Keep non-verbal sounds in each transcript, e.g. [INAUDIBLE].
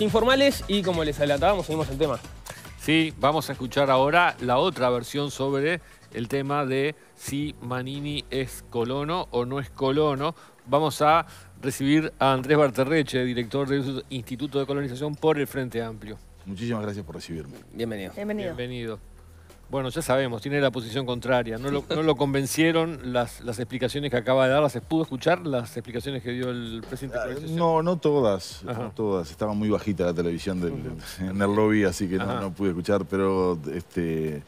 Informales y como les adelantábamos, seguimos el tema. Sí, vamos a escuchar ahora la otra versión sobre el tema de si Manini es colono o no es colono. Vamos a recibir a Andrés Barterreche, director del Instituto de Colonización por el Frente Amplio. Muchísimas gracias por recibirme. Bienvenido. Bienvenido. Bienvenido. Bueno, ya sabemos, tiene la posición contraria. No lo, convencieron las, explicaciones que acaba de dar. ¿Se pudo escuchar las explicaciones que dio el presidente? no, no todas. No todas. Estaba muy bajita la televisión del, en el lobby, así que no, pude escuchar. Pero este,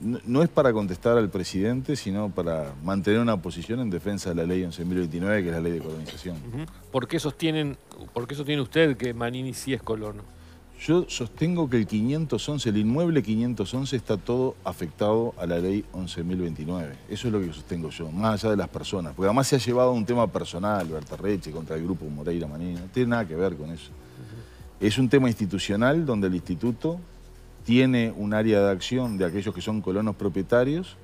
no, es para contestar al presidente, sino para mantener una posición en defensa de la ley 11.029, que es la ley de colonización. ¿Por qué sostienen, por qué sostiene usted que Manini sí es colono? Yo sostengo que el 511, el inmueble 511 está todo afectado a la ley 11.029. Eso es lo que sostengo yo, más allá de las personas. Porque además se ha llevado un tema personal, Berta Reche, contra el grupo Moreira Manina. No tiene nada que ver con eso. Es un tema institucional donde el instituto tiene un área de acción de aquellos que son colonos propietarios,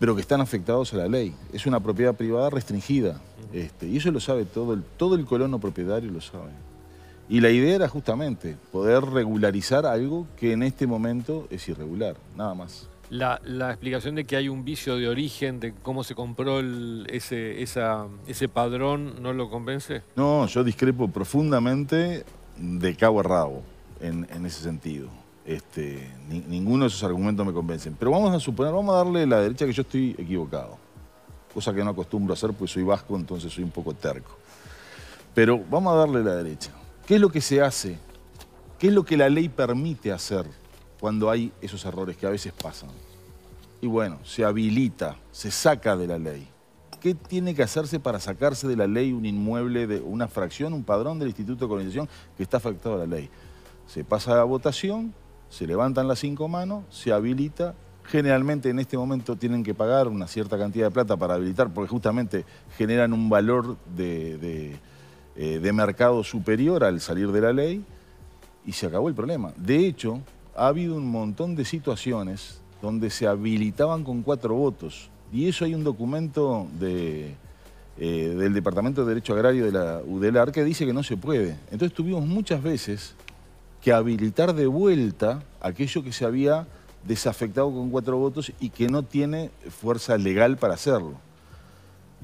pero que están afectados a la ley. Es una propiedad privada restringida. Este, y eso lo sabe todo el, todo el colono propietario, lo sabe. Y la idea era justamente poder regularizar algo que en este momento es irregular, nada más. La, explicación de que hay un vicio de origen, de cómo se compró el, ese, ese padrón, ¿no lo convence? No, yo discrepo profundamente de cabo a rabo en, ese sentido. Este, ninguno de esos argumentos me convencen. Pero vamos a suponer, vamos a darle la derecha que yo estoy equivocado. Cosa que no acostumbro a hacer porque soy vasco, entonces soy un poco terco. Pero vamos a darle la derecha. ¿Qué es lo que se hace? ¿Qué es lo que la ley permite hacer cuando hay esos errores que a veces pasan? Y bueno, se habilita, se saca de la ley. ¿Qué tiene que hacerse para sacarse de la ley un inmueble, de una fracción, un padrón del Instituto de Colonización que está afectado a la ley? Se pasa a votación, se levantan las cinco manos, se habilita. Generalmente en este momento tienen que pagar una cierta cantidad de plata para habilitar porque justamente generan un valor de eh, de mercado superior al salir de la ley y se acabó el problema. De hecho, ha habido un montón de situaciones donde se habilitaban con cuatro votos. Y eso hay un documento eh, del Departamento de Derecho Agrario de la UDELAR que dice que no se puede. Entonces tuvimos muchas veces que habilitar de vuelta aquello que se había desafectado con cuatro votos y que no tiene fuerza legal para hacerlo.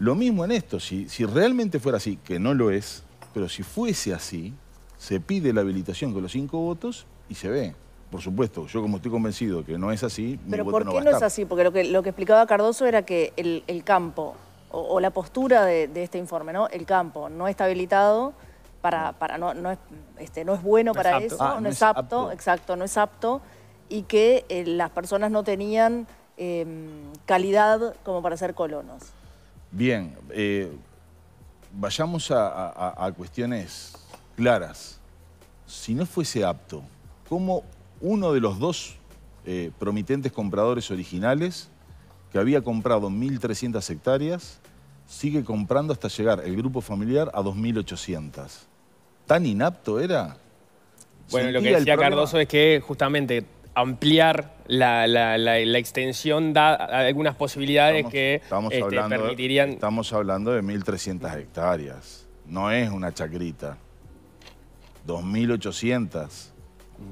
Lo mismo en esto, si, realmente fuera así, que no lo es, pero si fuese así, se pide la habilitación con los cinco votos y se ve. Por supuesto, yo como estoy convencido que no es así, Pero mi ¿por voto no qué no, es así? Porque lo que, explicaba Cardoso era que el, campo, o, la postura de, este informe, ¿no? El campo no está habilitado para, para no, no, es, este, no es bueno para eso, ah, no, es, apto, exacto, no es apto, y que eh, las personas no tenían em, calidad como para ser colonos. Bien, eh, vayamos a, cuestiones claras. Si no fuese apto, ¿cómo uno de los dos eh, promitentes compradores originales que había comprado 1.300 hectáreas sigue comprando hasta llegar el grupo familiar a 2.800? ¿Tan inapto era? Bueno, lo que decía Cardoso es que justamente ampliar la, extensión da algunas posibilidades que estamos este, permitirían... Estamos hablando de 1.300 hectáreas, no es una chacrita, 2.800, mm. eh,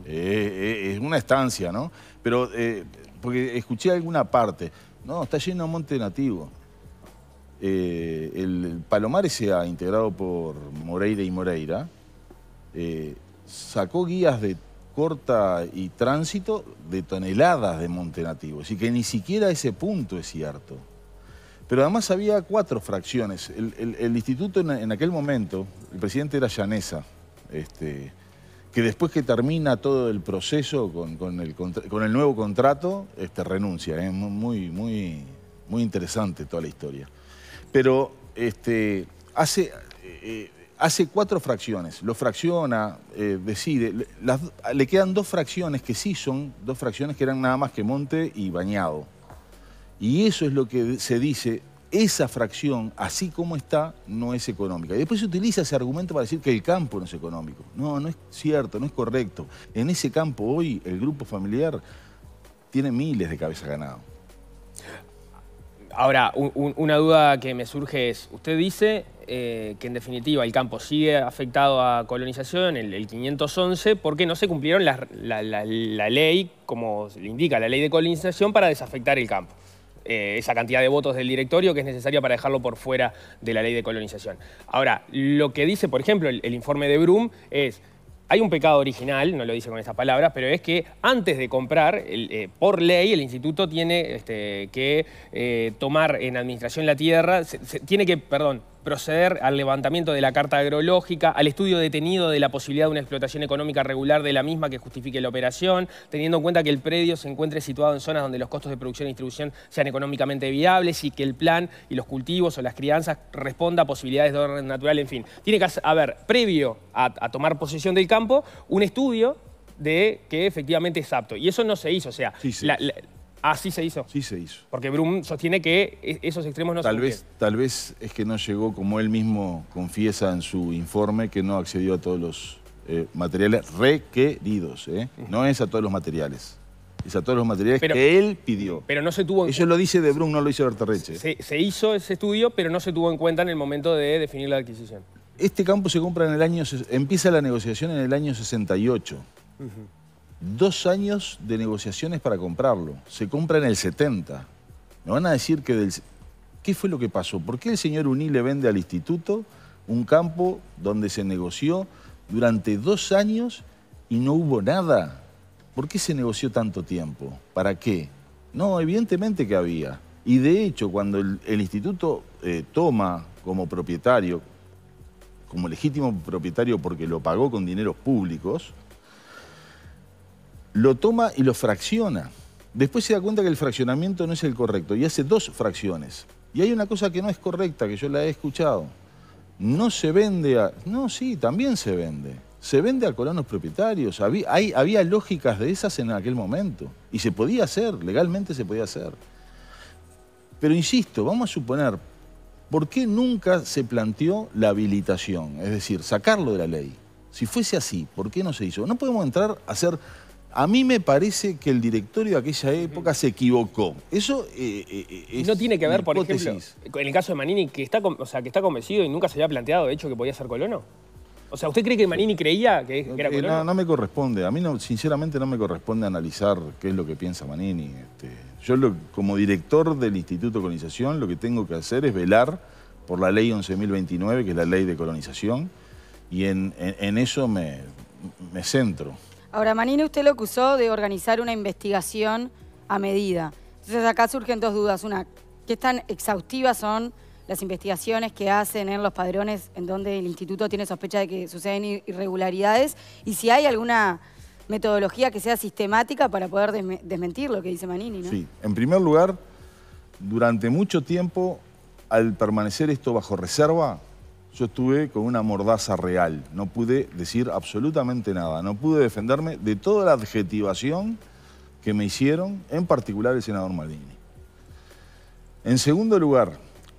eh, es una estancia, ¿no? Pero, eh, porque escuché alguna parte, no, está lleno de monte nativo. el, Palomares se ha integrado por Moreira y Moreira, sacó guías de corta y tránsito de toneladas de monte nativo. Así que ni siquiera ese punto es cierto. Pero además había cuatro fracciones. El, instituto en, aquel momento, el presidente era Llanesa, este, que después que termina todo el proceso con, el, nuevo contrato, este, renuncia. Es ¿eh? muy, muy, muy interesante toda la historia. Pero este, hace, eh, eh, hace cuatro fracciones, lo fracciona, eh, decide, le quedan dos fracciones que sí son dos fracciones que eran nada más que monte y bañado. Y eso es lo que se dice, esa fracción, así como está, no es económica. Y después se utiliza ese argumento para decir que el campo no es económico. No, no es cierto, no es correcto. En ese campo hoy el grupo familiar tiene miles de cabezas ganadas ahora, una duda que me surge es, usted dice eh, que en definitiva el campo sigue afectado a colonización, el, el 511, porque no se cumplieron la, ley, como le indica, la ley de colonización para desafectar el campo. Eh, esa cantidad de votos del directorio que es necesaria para dejarlo por fuera de la ley de colonización. Ahora, lo que dice, por ejemplo, el informe de Brum es hay un pecado original, no lo dice con esas palabras, pero es que antes de comprar, eh, por ley, el instituto tiene este, que eh, tomar en administración la tierra, se, tiene que, perdón, proceder al levantamiento de la carta agrológica, al estudio detenido de la posibilidad de una explotación económica regular de la misma que justifique la operación, teniendo en cuenta que el predio se encuentre situado en zonas donde los costos de producción y e distribución sean económicamente viables y que el plan y los cultivos o las crianzas responda a posibilidades de orden natural, en fin. Tiene que haber, previo a, tomar posesión del campo, un estudio de que efectivamente es apto. Y eso no se hizo, o sea, Así se hizo. Sí se hizo. Porque Brum sostiene que e-, esos extremos no tal vez, Tal vez es que no llegó, como él mismo confiesa en su informe, que no accedió a todos los eh, materiales requeridos. ¿eh? No es a todos los materiales. Es a todos los materiales que él pidió. Pero no se tuvo en Eso lo dice De Brum, no lo hizo Bertarreche. Se, se hizo ese estudio, pero no se tuvo en cuenta en el momento de definir la adquisición. Este campo se compra en el año... Empieza la negociación en el año 68. Dos años de negociaciones para comprarlo. Se compra en el 70. Me van a decir que ¿Qué fue lo que pasó? ¿Por qué el señor Uní le vende al instituto un campo donde se negoció durante dos años y no hubo nada? ¿Por qué se negoció tanto tiempo? ¿Para qué? No, evidentemente que había. Y de hecho, cuando el, instituto eh, toma como propietario, como legítimo propietario porque lo pagó con dineros públicos, lo toma y lo fracciona. Después se da cuenta que el fraccionamiento no es el correcto y hace dos fracciones. Y hay una cosa que no es correcta, que yo la he escuchado. No se vende a... No, sí, también se vende. Se vende a colonos propietarios. Había, había lógicas de esas en aquel momento. Y se podía hacer, legalmente se podía hacer. Pero insisto, vamos a suponer, ¿por qué nunca se planteó la habilitación? Es decir, sacarlo de la ley. Si fuese así, ¿por qué no se hizo? No podemos entrar a hacer a mí me parece que el directorio de aquella época se equivocó. Eso eh, eh, No tiene que ver, por ejemplo, en el caso de Manini, que está, sea, que está convencido y nunca se había planteado, de hecho, que podía ser colono. O sea, ¿usted cree que Manini creía que, era eh, colono? No, no me corresponde. A mí, no, sinceramente, no me corresponde analizar qué es lo que piensa Manini. Este. yo, como director del Instituto de Colonización, lo que tengo que hacer es velar por la ley 11.029, que es la ley de colonización, y en, eso me, me centro. Ahora, Manini usted lo acusó de organizar una investigación a medida. Entonces acá surgen dos dudas. Una, ¿qué tan exhaustivas son las investigaciones que hacen en los padrones en donde el instituto tiene sospecha de que suceden irregularidades? Y si hay alguna metodología que sea sistemática para poder desmentir lo que dice Manini, Sí. En primer lugar, durante mucho tiempo, al permanecer esto bajo reserva, yo estuve con una mordaza real. No pude decir absolutamente nada. No pude defenderme de toda la adjetivación que me hicieron, en particular el senador Maldini. En segundo lugar,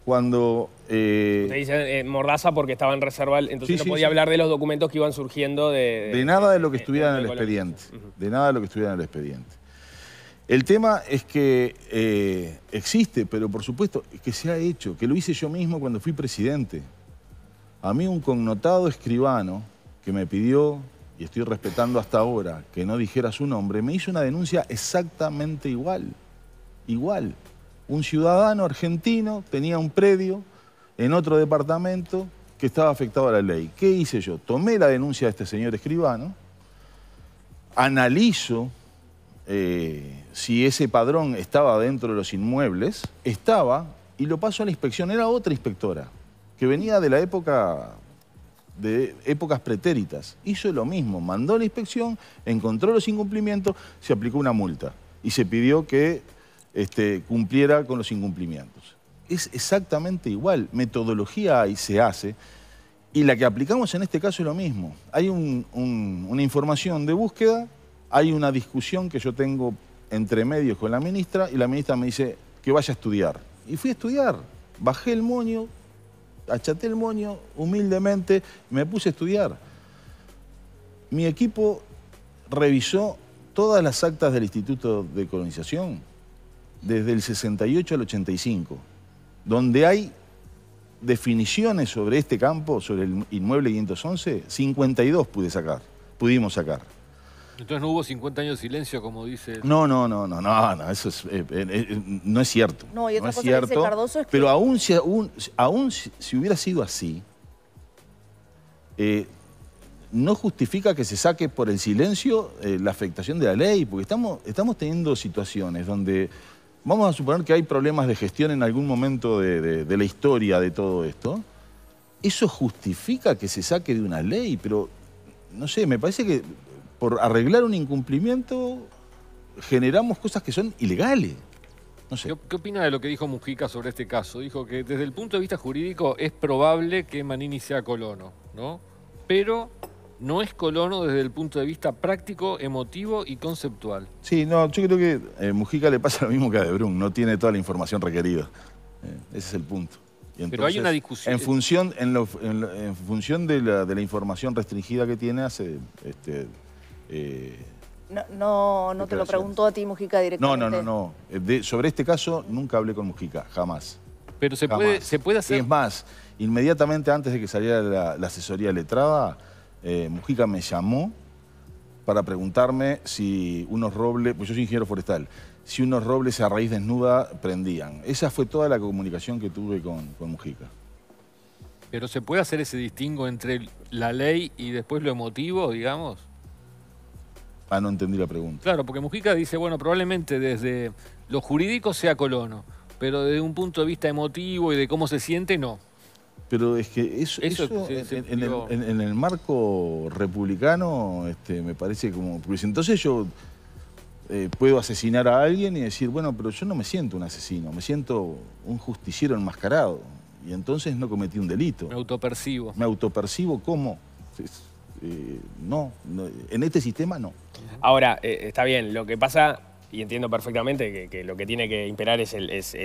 cuando... Eh... dice eh, mordaza porque estaba en reserva, entonces no podía hablar de los documentos que iban surgiendo de... De, nada de lo que estuviera en el expediente. De nada de lo que estuviera en el expediente. El tema es que eh, existe, pero por supuesto que se ha hecho, que lo hice yo mismo cuando fui presidente. A mí un connotado escribano que me pidió, y estoy respetando hasta ahora, que no dijera su nombre, me hizo una denuncia exactamente igual. Igual. Un ciudadano argentino tenía un predio en otro departamento que estaba afectado a la ley. ¿Qué hice yo? Tomé la denuncia de este señor escribano, analizo eh, si ese padrón estaba dentro de los inmuebles, estaba, y lo paso a la inspección, era otra inspectora, que venía de la época de épocas pretéritas. Hizo lo mismo, mandó la inspección, encontró los incumplimientos, se aplicó una multa y se pidió que este, cumpliera con los incumplimientos. Es exactamente igual, metodología hay, se hace, y la que aplicamos en este caso es lo mismo. Hay una información de búsqueda, hay una discusión que yo tengo entre medios con la ministra, y la ministra me dice que vaya a estudiar. Y fui a estudiar, bajé el moño, achaté el moño humildemente, me puse a estudiar. Mi equipo revisó todas las actas del Instituto de Colonización, desde el 68 al 85, donde hay definiciones sobre este campo, sobre el inmueble 511, 52 pude sacar, pudimos sacar. Entonces no hubo 50 años de silencio, como dice... No, no, no, no, no, no eso eh, eh, eh, no es cierto. No, y otra es cierto, es que... Pero aún si, aún, hubiera sido así, no justifica que se saque por el silencio la afectación de la ley, porque estamos, estamos teniendo situaciones donde... Vamos a suponer que hay problemas de gestión en algún momento de la historia de todo esto. Eso justifica que se saque de una ley, pero no sé, me parece que por arreglar un incumplimiento generamos cosas que son ilegales. ¿Qué, opina de lo que dijo Mujica sobre este caso? Dijo que desde el punto de vista jurídico es probable que Manini sea colono, ¿no? Pero no es colono desde el punto de vista práctico, emotivo y conceptual. Sí, no, yo creo que a eh, Mujica le pasa [LAUGHS] lo mismo que a De Brun, no tiene toda la información requerida. Eh, ese es el punto. Pero hay una discusión. En función, de la, información restringida que tiene, hace este, eh, no, no, no te lo preguntó a ti Mujica directamente. No, no, no, no. Eh, sobre este caso nunca hablé con Mujica, jamás. Pero se, Puede, se puede hacer... es más, inmediatamente antes de que saliera la, asesoría letrada, eh, Mujica me llamó para preguntarme si unos robles, pues yo soy ingeniero forestal, si unos robles a raíz desnuda prendían. Esa fue toda la comunicación que tuve con, con Mujica. Pero se puede hacer ese distingo entre la ley y después lo emotivo, digamos. Ah, no entendí la pregunta. Claro, porque Mujica dice, bueno, probablemente desde lo jurídico sea colono, pero desde un punto de vista emotivo y de cómo se siente, no. Pero es que eso, en, el, marco republicano este, me parece como... Pues entonces yo eh, puedo asesinar a alguien y decir, bueno, pero yo no me siento un asesino, me siento un justiciero enmascarado. Y entonces no cometí un delito. Me autopercibo. Me autopercibo como... Eh, no, en este sistema no. Ahora, eh, está bien, lo que pasa, y entiendo perfectamente que, lo que tiene que imperar es,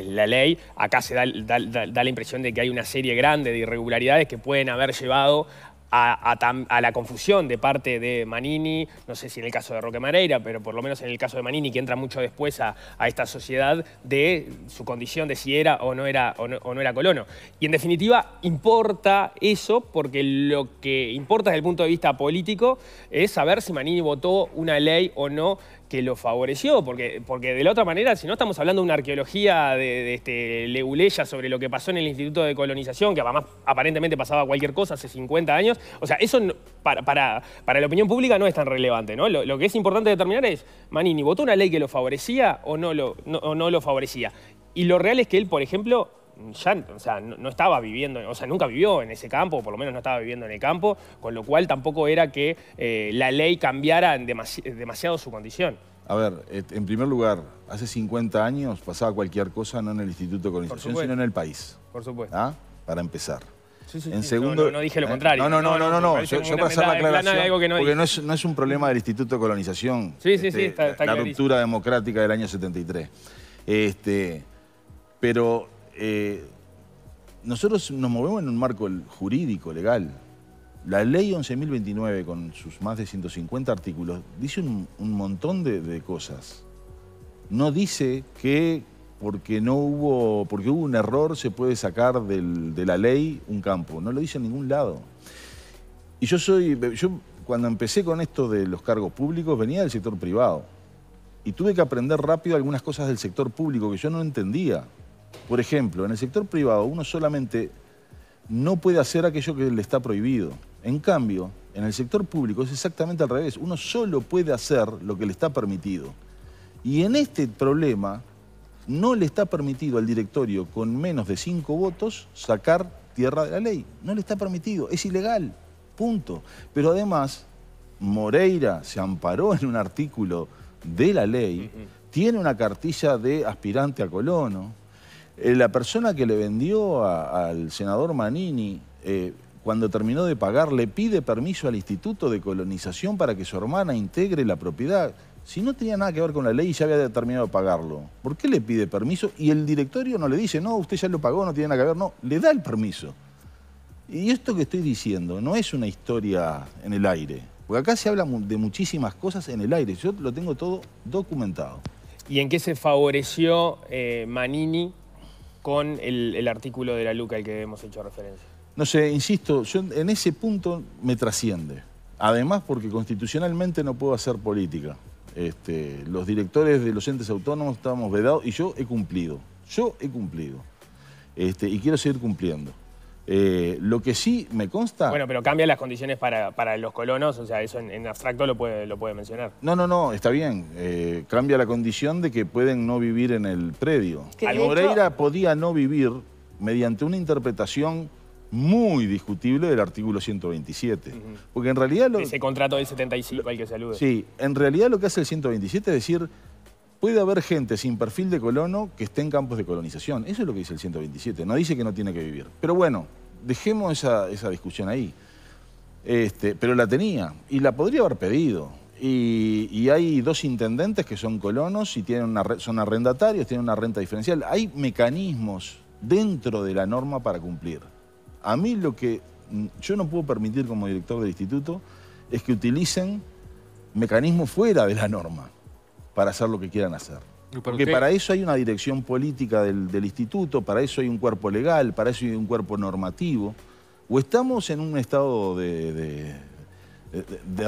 la ley, acá se da, da, la impresión de que hay una serie grande de irregularidades que pueden haber llevado a, la confusión de parte de Manini, no sé si en el caso de Roque Mareira, pero por lo menos en el caso de Manini, que entra mucho después a, esta sociedad, de su condición de si era o no era, o no era colono. Y en definitiva, importa eso porque lo que importa desde el punto de vista político es saber si Manini votó una ley o no que lo favoreció, porque, porque de la otra manera, si no estamos hablando de una arqueología de, este, leguleya sobre lo que pasó en el Instituto de Colonización, que aparentemente pasaba cualquier cosa hace 50 años, o sea, eso para, para, la opinión pública no es tan relevante, ¿no? Lo, que es importante determinar es, Manini, ¿votó una ley que lo favorecía o no lo, o no lo favorecía? Y lo real es que él, por ejemplo, o sea, no, estaba viviendo, o sea, nunca vivió en ese campo, o por lo menos no estaba viviendo en el campo, con lo cual tampoco era que eh, la ley cambiara demasiado su condición. A ver, en primer lugar, hace 50 años pasaba cualquier cosa, no en el Instituto de Colonización, sino en el país. Por supuesto. ¿Ah? Para empezar. Sí, sí, en segundo, no, dije lo eh, contrario. No, no, no, no, no. yo, yo la aclaración, porque es, no es, un problema del Instituto de Colonización. Sí, sí, sí, este, está, La ruptura democrática del año 73. Este, pero eh, nosotros nos movemos en un marco jurídico, legal. La ley 11.029, con sus más de 150 artículos, dice un, montón de, cosas. No dice que porque, no hubo, porque hubo un error se puede sacar de la ley un campo. No lo dice en ningún lado. Y yo soy, yo cuando empecé con esto de los cargos públicos venía del sector privado y tuve que aprender rápido algunas cosas del sector público que yo no entendía. Por ejemplo, en el sector privado uno solamente no puede hacer aquello que le está prohibido. En cambio, en el sector público es exactamente al revés. Uno solo puede hacer lo que le está permitido. Y en este problema no le está permitido al directorio con menos de cinco votos sacar tierra de la ley. No le está permitido, es ilegal, punto. Pero además, Moreira se amparó en un artículo de la ley, tiene una cartilla de aspirante a colono, eh, la persona que le vendió al senador Manini, eh, cuando terminó de pagar, le pide permiso al Instituto de Colonización para que su hermana integre la propiedad. Si no tenía nada que ver con la ley y ya había terminado de pagarlo, ¿por qué le pide permiso? Y el directorio no le dice, no, usted ya lo pagó, no tiene nada que ver, no, le da el permiso. Y esto que estoy diciendo no es una historia en el aire, porque acá se habla de muchísimas cosas en el aire, yo lo tengo todo documentado. ¿Y en qué se favoreció eh, Manini con el, artículo de la Luca al que hemos hecho referencia. No sé, insisto, en ese punto me trasciende. Además porque constitucionalmente no puedo hacer política. Este, los directores de los entes autónomos estamos vedados y yo he cumplido. Yo he cumplido. Este, y quiero seguir cumpliendo. Eh, lo que sí me consta... Bueno, pero cambia las condiciones para, los colonos, o sea, eso en, abstracto lo puede, lo puede mencionar. No, no, no, está bien. Eh, cambia la condición de que pueden no vivir en el predio. Moreira podía no vivir mediante una interpretación muy discutible del artículo 127. Porque en realidad... Lo... Ese contrato del 75 al que se alude. Sí, en realidad lo que hace el 127 es decir puede haber gente sin perfil de colono que esté en campos de colonización. Eso es lo que dice el 127. No dice que no tiene que vivir. Pero bueno, dejemos esa, discusión ahí. Este, pero la tenía y la podría haber pedido. Y, hay dos intendentes que son colonos y tienen una, son arrendatarios, tienen una renta diferencial. Hay mecanismos dentro de la norma para cumplir. A mí lo que yo no puedo permitir como director del instituto es que utilicen mecanismos fuera de la norma para hacer lo que quieran hacer. Porque para eso hay una dirección política del, instituto, para eso hay un cuerpo legal, para eso hay un cuerpo normativo. O estamos en un estado de,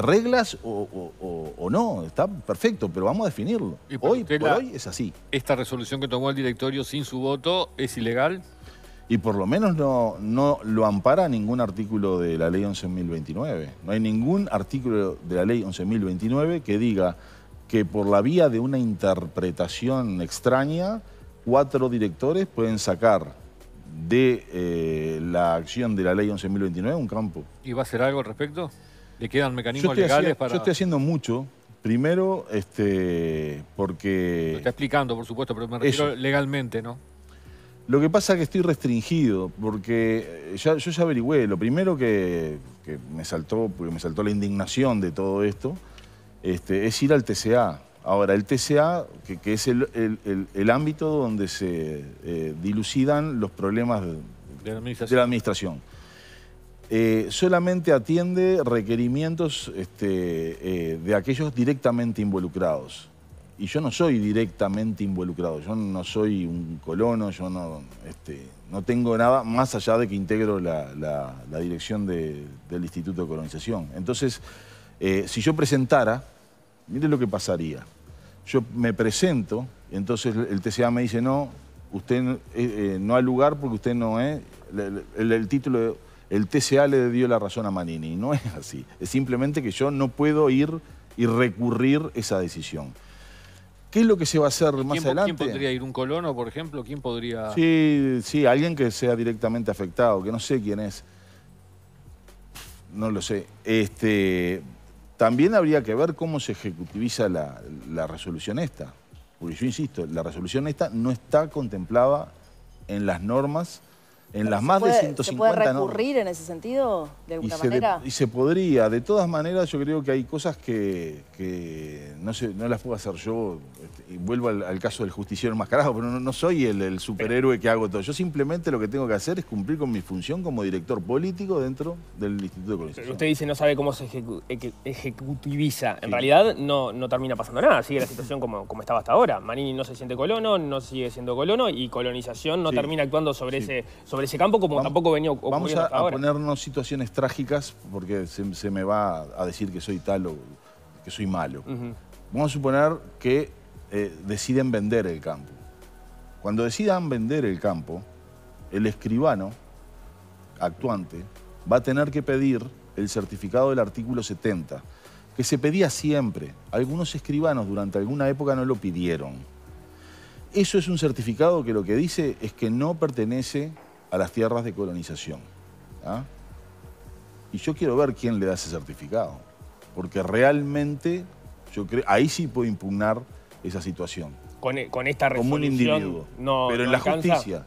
reglas o, no, está perfecto, pero vamos a definirlo. hoy, por hoy es así. ¿Esta resolución que tomó el directorio sin su voto es ilegal? y por lo menos no, no lo ampara ningún artículo de la ley 11.029. No hay ningún artículo de la ley 11.029 que diga que por la vía de una interpretación extraña, cuatro directores pueden sacar de eh, la acción de la ley 11.029 un campo. ¿Y va a hacer algo al respecto? ¿Le quedan mecanismos legales para...? Yo estoy haciendo mucho. Primero, este, porque... Lo está explicando, por supuesto, pero me refiero legalmente, ¿no? Lo que pasa es que estoy restringido, porque eh, ya, yo ya averigüé. Lo primero que me saltó, porque me saltó la indignación de todo esto, este, es ir al TCA. Ahora, el TCA, que, es el, ámbito donde se eh, dilucidan los problemas de, la administración. Eh, solamente atiende requerimientos este, eh, de aquellos directamente involucrados. Y yo no soy directamente involucrado, yo no soy un colono, yo no, este, no tengo nada más allá de que integro la, dirección del Instituto de Colonización. Entonces, eh, si yo presentara, mire lo que pasaría. Yo me presento, entonces el TCA me dice, no, usted eh, eh, no hay lugar porque usted no es... El, título el TCA le dio la razón a Manini. No es así. Es simplemente que yo no puedo ir y recurrir esa decisión. ¿Qué es lo que se va a hacer más adelante? ¿Quién podría ir? ¿Un colono, por ejemplo? ¿Quién podría...? Sí, sí, alguien que sea directamente afectado, que no sé quién es. No lo sé. Este, también habría que ver cómo se ejecutiviza la, la resolución esta. Porque yo insisto, la resolución esta no está contemplada en las normas en las más de ¿Se puede recurrir en ese sentido, de alguna manera? y se podría. De todas maneras, yo creo que hay cosas que, no, las puedo hacer yo. Este, y vuelvo al, caso del justiciero enmascarado, pero no, soy el, superhéroe que hago todo. Yo simplemente lo que tengo que hacer es cumplir con mi función como director político dentro del Instituto de Usted dice no sabe cómo se ejecutiviza. En realidad no, no termina pasando nada. Sigue la situación como, como estaba hasta ahora. Marini no se siente colono, no sigue siendo colono y colonización no termina actuando sobre ese ese campo como tampoco venía Vamos a, ponernos situaciones trágicas porque se, me va a decir que soy tal o que soy malo. Vamos a suponer que eh, deciden vender el campo. Cuando decidan vender el campo, el escribano actuante va a tener que pedir el certificado del artículo 70, que se pedía siempre. Algunos escribanos durante alguna época no lo pidieron. Eso es un certificado que lo que dice es que no pertenece las tierras de colonización. ¿ah? Y yo quiero ver quién le da ese certificado, porque realmente yo creo, ahí sí puedo impugnar esa situación. Con, e, esta resolución. Como un individuo. pero en la justicia.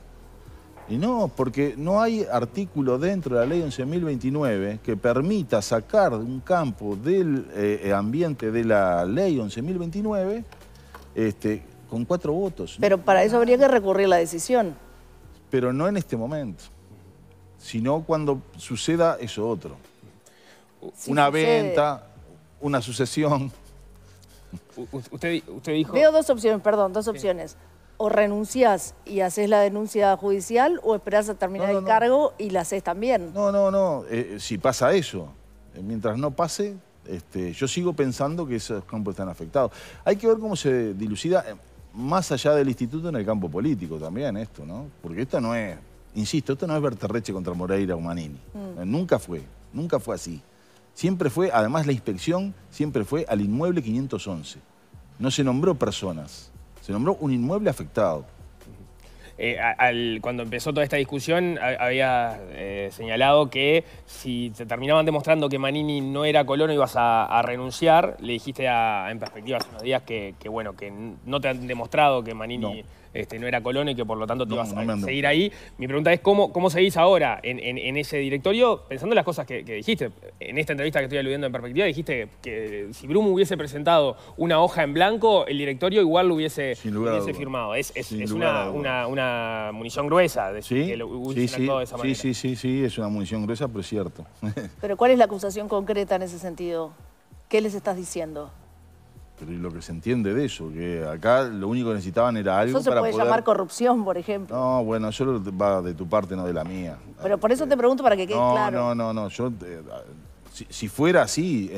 Y no, porque no hay artículo dentro de la ley 11.029 que permita sacar un campo del eh, eh, ambiente de la ley 11.029 este, con cuatro votos. Pero para eso habría que recurrir la decisión pero no en este momento, sino cuando suceda eso otro. una venta, una sucesión. usted, dijo... Veo dos opciones, perdón, dos opciones. O renuncias y haces la denuncia judicial o esperás a terminar el cargo y la haces también. No, no, no. Eh, eh, si pasa eso, eh, mientras no pase, este, yo sigo pensando que esos campos están afectados. Hay que ver cómo se dilucida más allá del instituto en el campo político también esto, ¿no? Porque esto no es, insisto, esto no es Berterreche contra Moreira o Manini. Mm. Eh, nunca fue, nunca fue así. Siempre fue, además la inspección siempre fue al inmueble 511. No se nombró personas, se nombró un inmueble afectado. Eh, cuando empezó toda esta discusión había eh, señalado que si te terminaban demostrando que Manini no era colono ibas a, renunciar. Le dijiste en perspectiva hace unos días que, bueno, que no te han demostrado que Manini... Este, no era Colón y que por lo tanto te vas a seguir ahí. Mi pregunta es cómo, cómo seguís ahora en, en, ese directorio, pensando en las cosas que, dijiste. En esta entrevista que estoy aludiendo en perspectiva, dijiste que, si Brum hubiese presentado una hoja en blanco, el directorio igual lo hubiese, firmado. Es, una, munición gruesa de que lo sí, sí, de esa manera. Sí, sí, sí, es una munición gruesa, pero es cierto. [LAUGHS] pero ¿cuál es la acusación concreta en ese sentido? ¿Qué les estás diciendo? Pero lo que se entiende de eso, que acá lo único que necesitaban era algo eso se puede llamar corrupción, por ejemplo. No, bueno, yo va de tu parte, no de la mía. Pero por eso eh, te pregunto para que quede claro. No, no, no, yo... Eh, si, fuera así,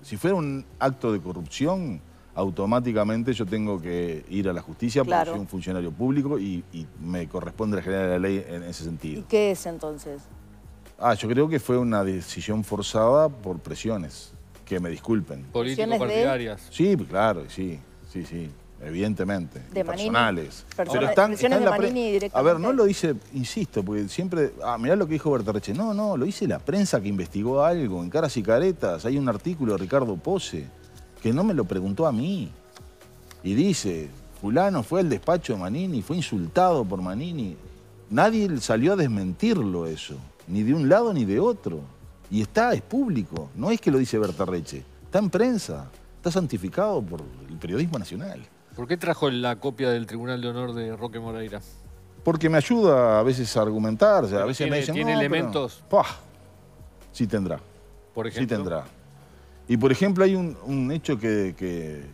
si fuera un acto de corrupción, automáticamente yo tengo que ir a la justicia porque soy un funcionario público y, me corresponde la general la ley en ese sentido. ¿Y qué es entonces? Ah, yo creo que fue una decisión forzada por presiones que me disculpen. partidarias. Sí, claro, sí, sí, sí, evidentemente. personales. Pero de A ver, no lo dice... insisto, porque siempre. Ah, mirá lo que dijo Reche... No, no, lo hice la prensa que investigó algo, en caras y caretas. Hay un artículo de Ricardo Pose que no me lo preguntó a mí. Y dice, fulano fue al despacho de Manini, fue insultado por Manini. Nadie salió a desmentirlo eso, ni de un lado ni de otro. Y está, es público. No es que lo dice Berta Reche. Está en prensa. Está santificado por el periodismo nacional. ¿Por qué trajo la copia del Tribunal de Honor de Roque Moreira? Porque me ayuda a veces a argumentar. a veces tiene, me dicen. ¿Tiene elementos? Sí tendrá. ¿Por ejemplo? Sí tendrá. Y por ejemplo, hay un, hecho que,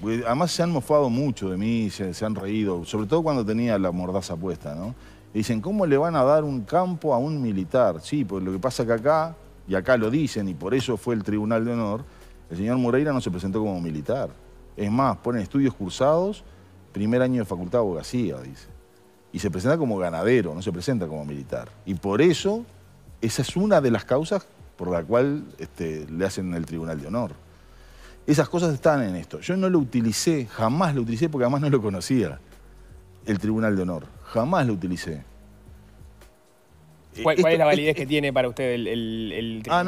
pues, Además se han mofado mucho de mí, se, han reído, sobre todo cuando tenía la mordaza puesta, ¿no? dicen, ¿cómo le van a dar un campo a un militar? Sí, porque lo que pasa que acá, y acá lo dicen, y por eso fue el Tribunal de Honor, el señor Moreira no se presentó como militar. Es más, ponen estudios cursados, primer año de facultad de abogacía, dice. Y se presenta como ganadero, no se presenta como militar. Y por eso, esa es una de las causas por la cual este, le hacen el Tribunal de Honor. Esas cosas están en esto. Yo no lo utilicé, jamás lo utilicé porque además no lo conocía, el Tribunal de Honor jamás lo utilicé. ¿Cuál, es la validez eh, que tiene para usted el, el, ah,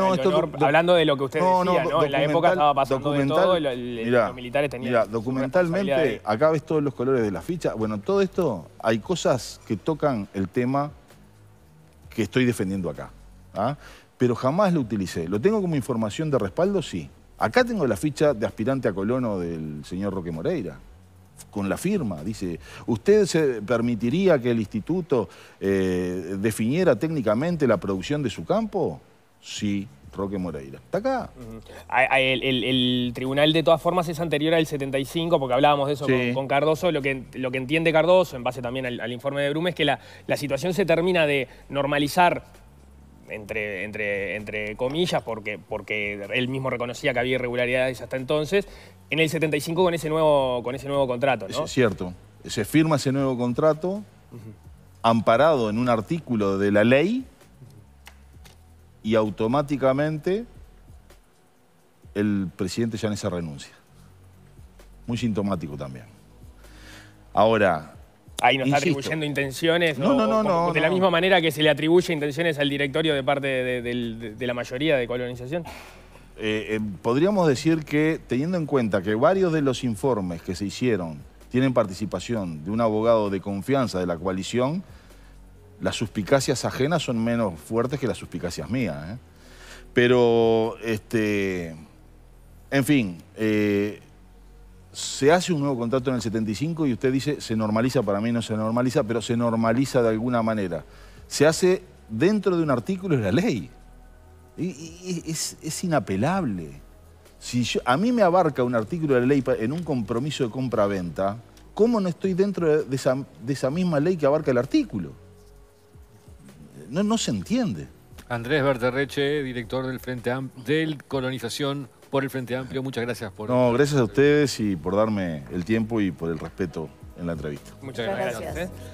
Hablando de lo que usted no, decía, ¿no? En la época estaba pasando todo, los militares tenían mirá, documentalmente, acá ves todos los colores de la ficha. Bueno, todo esto, hay cosas que tocan el tema que estoy defendiendo acá. ¿ah? Pero jamás lo utilicé. ¿Lo tengo como información de respaldo? Sí. Acá tengo la ficha de aspirante a colono del señor Roque Moreira con la firma. Dice, ¿usted se permitiría que el instituto eh, definiera técnicamente la producción de su campo? Sí, Roque Moreira. Está acá. el, tribunal de todas formas es anterior al 75, porque hablábamos de eso con, Cardoso. Lo que, lo que entiende Cardoso, en base también al, informe de Brum, es que la situación se termina de normalizar entre, entre, comillas, porque, porque él mismo reconocía que había irregularidades hasta entonces, en el 75 con ese nuevo, con ese nuevo contrato, ¿no? Es cierto. Se firma ese nuevo contrato, amparado en un artículo de la ley, y automáticamente el presidente ya se renuncia. Muy sintomático también. Ahora, Ahí nos está atribuyendo intenciones. No, no, no, no, De la misma manera que se le atribuye intenciones al directorio de parte de, la mayoría de colonización. Eh, eh, podríamos decir que, teniendo en cuenta que varios de los informes que se hicieron tienen participación de un abogado de confianza de la coalición, las suspicacias ajenas son menos fuertes que las suspicacias mías. ¿eh? Pero, este, en fin, se hace un nuevo contrato en el 75 y usted dice, se normaliza, para mí no se normaliza, pero se normaliza de alguna manera. Se hace dentro de un artículo de la ley. Y, es, inapelable. Si a mí me abarca un artículo de la ley en un compromiso de compra-venta, ¿cómo no estoy dentro de esa, misma ley que abarca el artículo? No, no se entiende. Andrés Berterreche, director del Frente Amplio, del Colonización por el Frente Amplio. Muchas gracias por... No, gracias a ustedes y por darme el tiempo y por el respeto en la entrevista. Muchas, gracias.